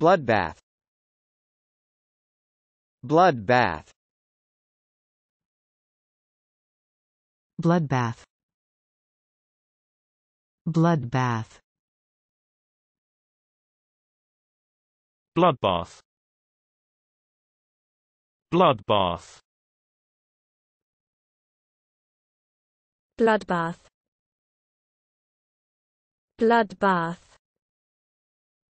Bloodbath Bloodbath Bloodbath Bloodbath Bloodbath Bloodbath Bloodbath Bloodbath